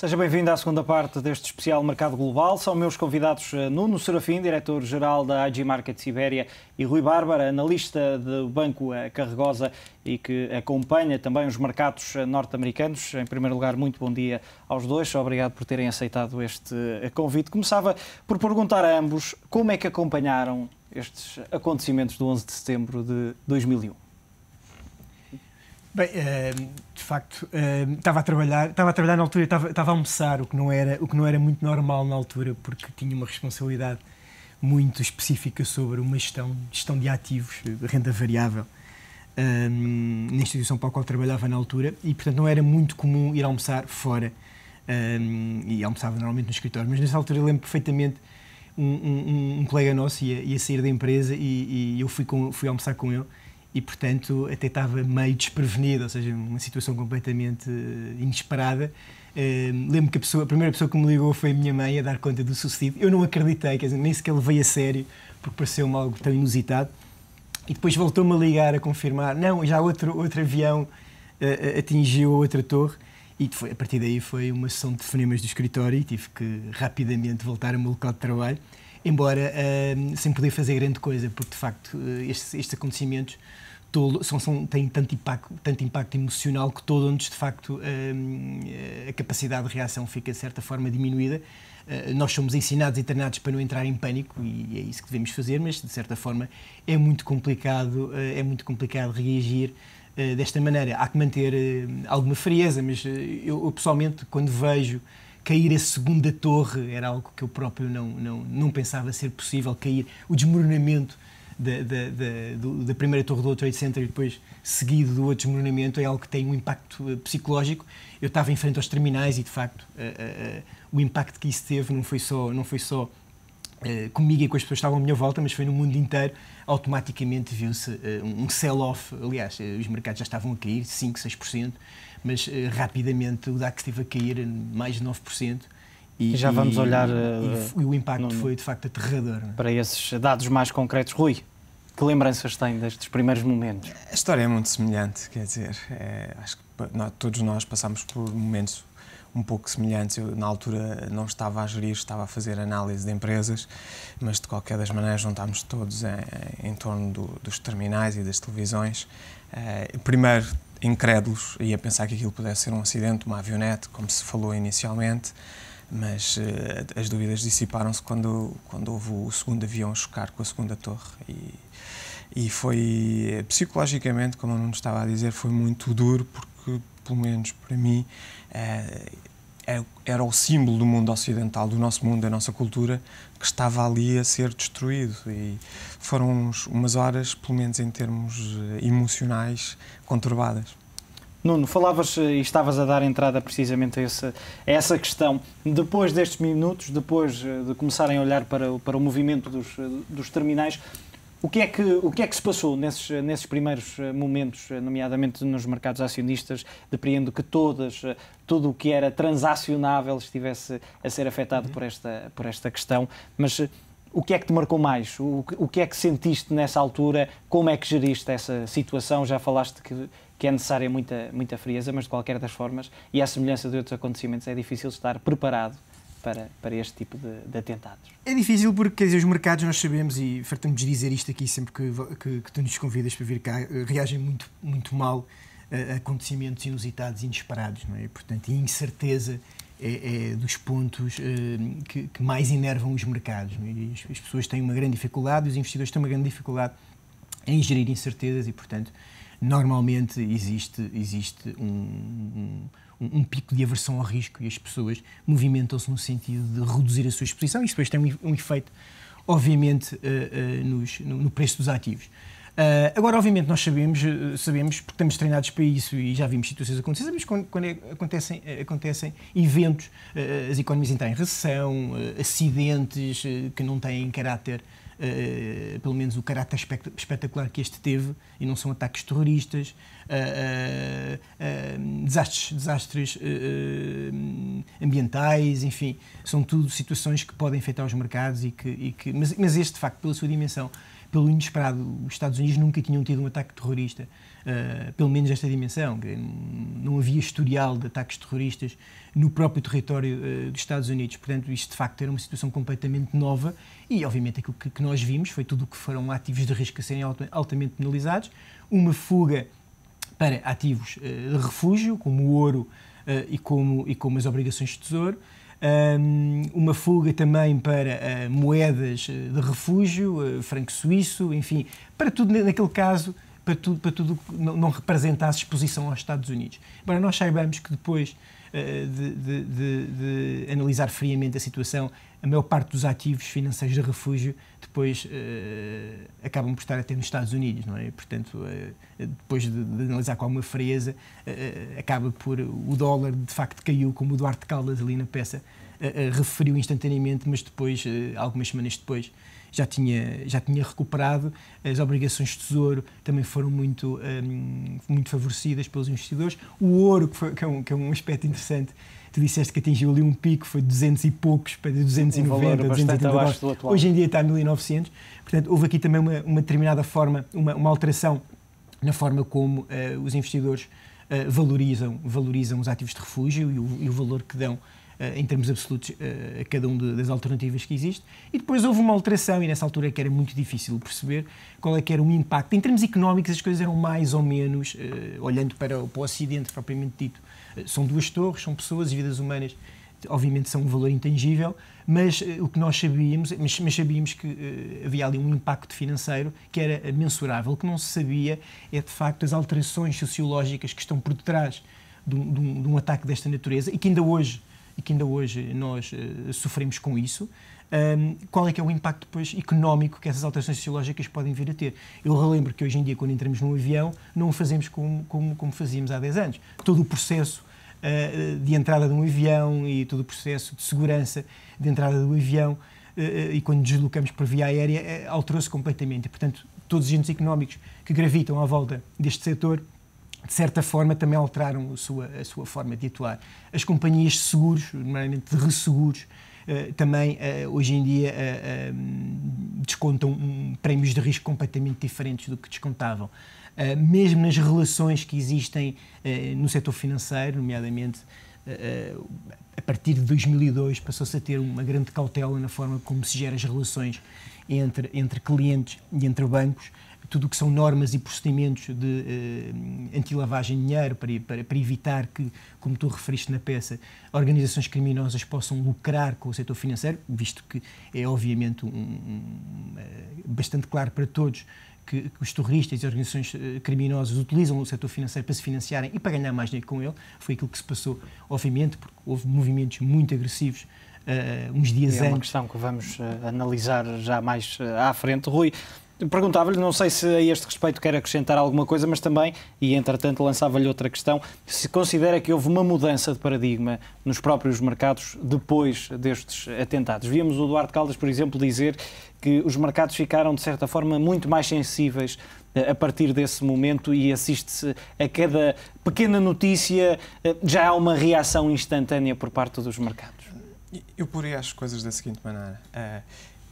Seja bem-vindo à segunda parte deste especial Mercado Global. São meus convidados eh, Nuno Serafim, diretor-geral da IG Market Sibéria, e Rui Bárbara, analista do Banco eh, Carregosa e que acompanha também os mercados eh, norte-americanos. Em primeiro lugar, muito bom dia aos dois. Obrigado por terem aceitado este convite. Começava por perguntar a ambos como é que acompanharam estes acontecimentos do 11 de setembro de 2001. Bem, ehm, de facto, ehm, estava a trabalhar, estava a trabalhar na altura, estava, estava a almoçar, o que, não era, o que não era muito normal na altura, porque tinha uma responsabilidade muito específica sobre uma gestão, gestão de ativos, renda variável, ehm, na instituição para a qual trabalhava na altura, e portanto não era muito comum ir almoçar fora, e almoçava normalmente no escritório, mas nessa altura eu lembro perfeitamente um, um, um colega nosso ia, ia sair da empresa e, e eu fui, com, fui almoçar com ele e, portanto, até estava meio desprevenido, ou seja, uma situação completamente eh, inesperada. Uh, lembro que a, pessoa, a, primeira pessoa que me ligou foi a minha mãe a dar conta do sucedido. Eu não acreditei, quer dizer, nem sequer levei a sério, porque pareceu-me algo tão inusitado. E depois voltou-me a ligar a confirmar: não, já outro, outro avião uh, atingiu a outra torre. E foi, a partir daí foi uma sessão de fonemas do escritório e tive que rapidamente voltar ao meu local de trabalho embora uh, sem poder fazer grande coisa, porque de facto uh, estes, estes, acontecimentos todo, são, são, têm tanto impacto, tanto impacto emocional que todo onde de facto a capacidade de reação fica de certa forma diminuída. Eh, nós somos ensinados e treinados para não entrar em pânico e é isso que devemos fazer, mas de certa forma é muito complicado, eh, é muito complicado reagir desta maneira. Há que manter alguma frieza, mas eu, eu pessoalmente quando vejo cair a segunda torre era algo que eu próprio não, não, não pensava ser possível, cair o desmoronamento da, da, da, da, primeira torre do Trade Center e depois seguido do outro desmoronamento é algo que tem um impacto eh, psicológico. Eu estava em frente aos terminais e, de facto, eh, eh, o impacto que isso teve não foi só, não foi só comigo e com as pessoas que estavam à minha volta, mas foi no mundo inteiro. Automaticamente viu-se um sell-off. Aliás, os mercados já estavam a cair 5, 6% mas eh, rapidamente o DAX esteve a cair mais de 9%. E, já vamos olhar. E, eh, e o impacto no, foi de facto aterrador. É? Para esses dados mais concretos, Rui, que lembranças tem destes primeiros momentos? A história é muito semelhante, quer dizer, é, acho que nós, todos nós passámos por momentos um pouco semelhantes. Eu, na altura, não estava a gerir, estava a fazer análise de empresas, mas de qualquer das maneiras juntámos todos em, em torno do, dos terminais e das televisões. Uh, primeiro, incrédulos e a pensar que aquilo pudesse ser um acidente, uma avionete, como se falou inicialmente, mas uh, as dúvidas dissiparam-se quando, quando houve o segundo avião chocar com a segunda torre. E, e foi eh, psicologicamente, como eu não estava a dizer, foi muito duro, porque, pelo menos para mim, uh, é, era o símbolo do mundo ocidental, do nosso mundo, da nossa cultura, que estava ali a ser destruído. E foram uns, umas horas, pelo menos em termos eh, emocionais, conturbadas. Nuno, falavas eh, e estavas a dar entrada precisamente a essa, a essa questão. Depois destes minutos, depois eh, de começarem a olhar para, para o movimento dos, dos terminais, o que, é que, o que é que se passou nesses, nesses primeiros eh, momentos, eh, nomeadamente nos mercados acionistas? Depreendo que todas, eh, tudo o que era transacionável estivesse a ser afetado uhum. por esta, por esta questão, mas o que é que te marcou mais? O, o que é que sentiste nessa altura? Como é que geriste essa situação? Já falaste que, que é necessária muita, muita frieza, mas de qualquer das formas, e à semelhança de outros acontecimentos, é difícil estar preparado para, para este tipo de, de, atentados? É difícil porque quer dizer, os mercados, nós sabemos, e fartamos dizer isto aqui sempre que, que, que tu nos convidas para vir cá, eh, reagem muito, muito mal a acontecimentos inusitados, inesperados, não é? portanto, a incerteza é, é dos pontos é, que, que, mais enervam os mercados. É? As, as, pessoas têm uma grande dificuldade, os investidores têm uma grande dificuldade em gerir incertezas e, portanto, normalmente existe, existe um, um um, um pico de aversão ao risco e as pessoas movimentam-se no sentido de reduzir a sua exposição. Isso depois tem um, um efeito, obviamente, uh, uh, nos, no, no, preço dos ativos. Uh, agora, obviamente, nós sabemos, sabemos, porque estamos treinados para isso e já vimos situações acontecer, sabemos quando, quando é, acontecem, acontecem eventos, as economias entram em recessão, acidentes que não têm caráter eh, pelo menos o caráter espect espetacular que este teve, e não são ataques terroristas, uh, desastres, desastres ambientais, enfim, são tudo situações que podem afetar os mercados e que, e que mas, mas este de facto pela sua dimensão pelo inesperado. Os Estados Unidos nunca tinham tido um ataque terrorista, uh, pelo menos desta dimensão. Não havia historial de ataques terroristas no próprio território uh, dos Estados Unidos. Portanto, isto de facto era uma situação completamente nova e, obviamente, aquilo que, que nós vimos foi tudo o que foram ativos de risco a serem altamente penalizados, uma fuga para ativos uh, de refúgio, como o ouro e, como, e como as obrigações de tesouro uma fuga também para ah, moedas ah, de refúgio, ah, franco suíço, enfim, para tudo naquele caso para tudo, para tudo que não, não representasse exposição aos Estados Unidos. Agora, nós saibamos que depois eh, de, de, de, de, analisar friamente a situação, a maior parte dos ativos financeiros de refúgio depois uh, acabam por estar até nos Estados Unidos, não é? Portanto, uh, depois de, analisar com alguma frieza, uh, acaba por. O dólar de facto caiu, como o Duarte Caldas ali na peça referiu instantaneamente, mas depois, algumas semanas depois, já tinha, já tinha recuperado, as obrigações de tesouro também foram muito, um, muito favorecidas pelos investidores, o ouro, que, foi, que, é um, que é um aspecto interessante, tu disseste que atingiu ali um pico, foi 200 e poucos para 290, um valor Hoje em dia está a 1900. Portanto, houve aqui também uma, uma determinada forma, uma, uma, alteração na forma como uh, os investidores uh, valorizam, valorizam os ativos de refúgio e o, e o valor que dão eh, em termos absolutos, eh, a cada uma das alternativas que existe. E depois houve uma alteração, e nessa altura é que era muito difícil perceber qual é que era o impacto. Em termos económicos, as coisas eram mais ou menos, eh, olhando para, para o Ocidente propriamente dito, são duas torres, são pessoas e vidas humanas obviamente são um valor intangível, mas o que nós sabíamos, mas, mas sabíamos que havia ali um impacto financeiro que era mensurável. O que não se sabia é, de facto, as alterações sociológicas que estão por detrás de um, de um, de um ataque desta natureza e que ainda hoje e que ainda hoje nós uh, sofremos com isso. Um, qual é que é o impacto depois económico que essas alterações sociológicas podem vir a ter? Eu relembro que hoje em dia, quando entramos num avião, não o fazemos como, como, como fazíamos há 10 anos. Todo o processo uh, de entrada de um avião e todo o processo de segurança de entrada do avião uh, e quando deslocamos por via aérea eh, alterou-se completamente. E, portanto, todos os agentes económicos que gravitam à volta deste setor de certa forma, também alteraram a sua, a sua forma de atuar. As companhias de seguros, nomeadamente de resseguros, Uh, também uh, hoje em dia uh, descontam um, prémios de risco completamente diferentes do que descontavam. mesmo nas relações que existem no setor financeiro, nomeadamente a partir de 2002, passou-se a ter uma grande cautela na forma como se geram as relações entre, entre clientes e entre bancos, tudo o que são normas e procedimentos de uh, antilavagem de dinheiro para, para, para, evitar que, como tu referiste na peça, organizações criminosas possam lucrar com o setor financeiro, visto que é obviamente um, um, eh, bastante claro para todos que, que, os terroristas e as organizações eh, criminosas utilizam o setor financeiro para se financiarem e para ganhar mais dinheiro com ele. Foi aquilo que se passou, obviamente, porque houve movimentos muito agressivos uh, uns dias é antes. É uma questão que vamos uh, analisar já mais à frente. Rui, Perguntava-lhe, não sei se a este respeito quer acrescentar alguma coisa, mas também, e entretanto lançava-lhe outra questão, se considera que houve uma mudança de paradigma nos próprios mercados depois destes atentados. Víamos o Eduardo Caldas, por exemplo, dizer que os mercados ficaram, de certa forma, muito mais sensíveis eh, a partir desse momento e assiste-se a cada pequena notícia, eh, já há uma reação instantânea por parte dos mercados. Eu porei as coisas da seguinte maneira. Eh,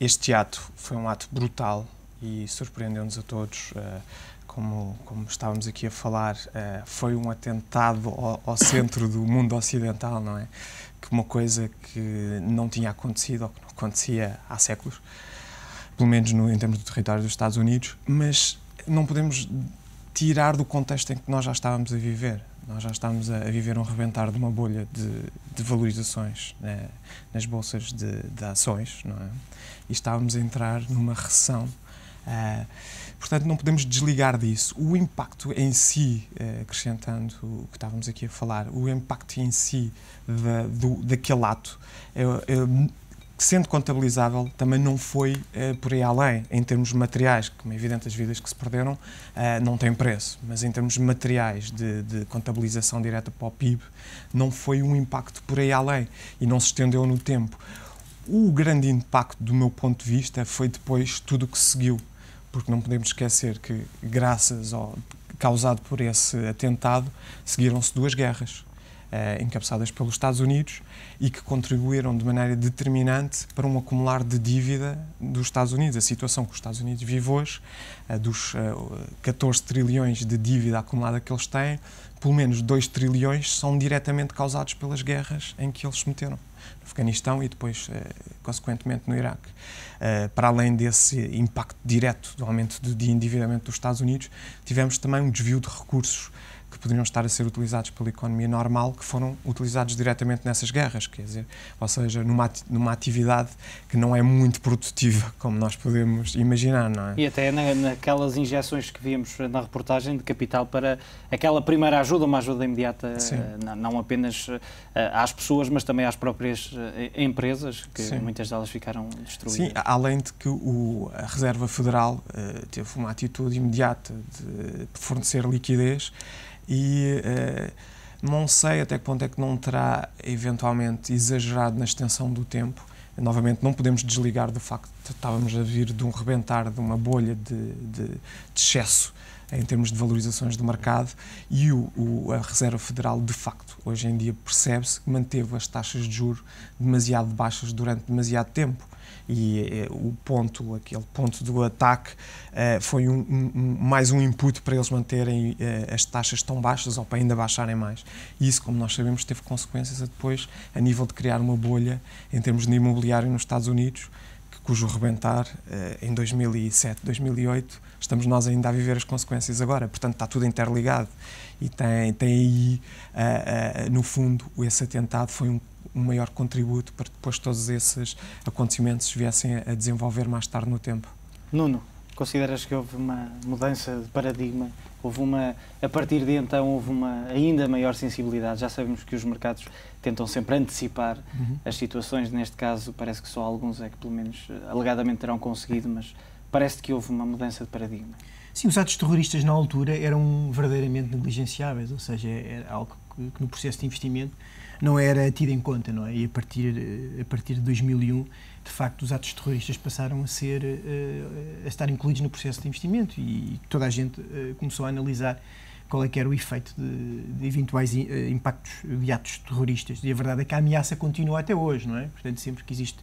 este ato foi um ato brutal, e surpreendeu-nos a todos. Eh, como, como, estávamos aqui a falar, eh, foi um atentado ao, ao centro do mundo ocidental, não é? Que uma coisa que não tinha acontecido ou que não acontecia há séculos, pelo menos no, em termos do território dos Estados Unidos, mas não podemos tirar do contexto em que nós já estávamos a viver. Nós já estávamos a, viver um rebentar de uma bolha de, de valorizações né, nas bolsas de, de ações, não é? E estávamos a entrar numa recessão eh, portanto, não podemos desligar disso. O impacto em si, eh, acrescentando o que estávamos aqui a falar, o impacto em si da, do, daquele ato, é, é, sendo contabilizável, também não foi eh, por aí além. Em termos materiais, como é evidente, as vidas que se perderam não têm preço, mas em termos materiais de, de, contabilização direta para o PIB, não foi um impacto por aí além e não se estendeu no tempo. O grande impacto, do meu ponto de vista, foi depois tudo o que seguiu porque não podemos esquecer que, graças ao causado por esse atentado, seguiram-se duas guerras. Uh, encabeçadas pelos Estados Unidos e que contribuíram de maneira determinante para um acumular de dívida dos Estados Unidos. A situação que os Estados Unidos vivem hoje, uh, dos uh, eh, 14 trilhões de dívida acumulada que eles têm, pelo menos 2 trilhões são diretamente causados pelas guerras em que eles se meteram. Afeganistão e depois, eh, consequentemente, no Iraque. Eh, para além desse impacto direto do aumento de endividamento dos Estados Unidos, tivemos também um desvio de recursos que poderiam estar a ser utilizados pela economia normal, que foram utilizados diretamente nessas guerras, quer dizer, ou seja, numa, numa atividade que não é muito produtiva, como nós podemos imaginar, não é? E até na, naquelas injeções que víamos na reportagem de capital para aquela primeira ajuda, uma ajuda imediata, eh, não, não apenas eh, às pessoas, mas também às próprias eh, empresas, que Sim. muitas delas ficaram destruídas. Sim, além de que o, a Reserva Federal uh, teve uma atitude imediata de fornecer liquidez e uh, não sei até que ponto é que não terá eventualmente exagerado na extensão do tempo. Novamente, não podemos desligar do facto de estávamos a vir de um rebentar de uma bolha de, de, de excesso em termos de valorizações do mercado e o, o, a Reserva Federal, de facto, hoje em dia percebe-se que manteve as taxas de juros demasiado baixas durante demasiado tempo e eh, o ponto, aquele ponto do ataque eh, foi um, um, mais um input para eles manterem eh, as taxas tão baixas ou para ainda baixarem mais. E isso, como nós sabemos, teve consequências depois a nível de criar uma bolha em termos de imobiliário nos Estados Unidos, cujo rebentar eh, em 2007, 2008, estamos nós ainda a viver as consequências agora. Portanto, está tudo interligado e tem, tem aí, uh, uh, no fundo, esse atentado foi um, um, maior contributo para depois todos esses acontecimentos se viessem a desenvolver mais tarde no tempo. Nuno, consideras que houve uma mudança de paradigma houve uma a partir de então houve uma ainda maior sensibilidade. Já sabemos que os mercados tentam sempre antecipar uhum. as situações. Neste caso, parece que só alguns é que pelo menos alegadamente terão conseguido, mas parece que houve uma mudança de paradigma. Sim, os atos terroristas na altura eram verdadeiramente negligenciáveis, ou seja, era é, é algo que, que no processo de investimento não era tida em conta, não é? E a partir, a partir de 2001, de facto, os atos terroristas passaram a ser, eh, a estar incluídos no processo de investimento e toda a gente eh, começou a analisar qual é que era o efeito de, de eventuais eh, impactos de atos terroristas. E a verdade é que a ameaça continua até hoje, não é? Portanto, sempre que existe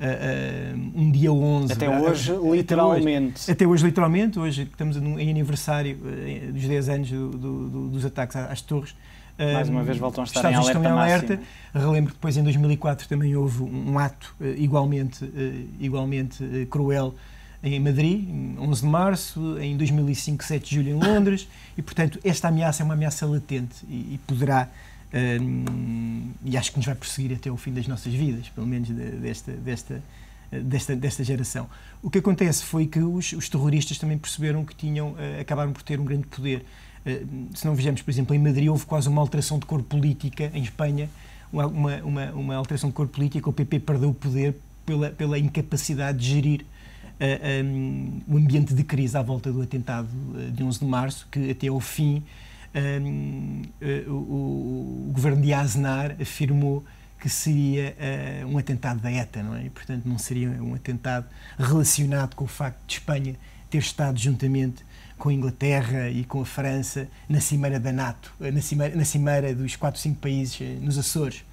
Uh, um dia 11. É? Até hoje, literalmente. Até hoje, até hoje, literalmente. Hoje estamos em aniversário uh, dos 10 anos do, do, dos ataques às torres. Mais uma vez voltam a estar Estados em alerta, estão em alerta. Relembro que depois em 2004 também houve um ato eh, igualmente, eh, igualmente eh, cruel em Madrid, 11 de março, em 2005, 7 de julho em Londres, e portanto esta ameaça é uma ameaça latente e, e poderá, um, e acho que nos vai perseguir até o fim das nossas vidas, pelo menos de, desta, desta, desta, desta geração. O que acontece foi que os, os terroristas também perceberam que tinham, uh, acabaram por ter um grande poder eh, se não vejamos, por exemplo, em Madrid houve quase uma alteração de cor política, em Espanha, uma, uma, uma alteração de cor política, o PP perdeu o poder pela, pela incapacidade de gerir uh, um, o ambiente de crise à volta do atentado de 11 de março, que até ao fim um, o, o, governo de Aznar afirmou que seria uh, um atentado da ETA, não é? E, portanto, não seria um atentado relacionado com o facto de Espanha ter estado juntamente com a Inglaterra e com a França na cimeira da NATO, eh, na cimeira, na cimeira dos quatro cinco países eh, nos Açores.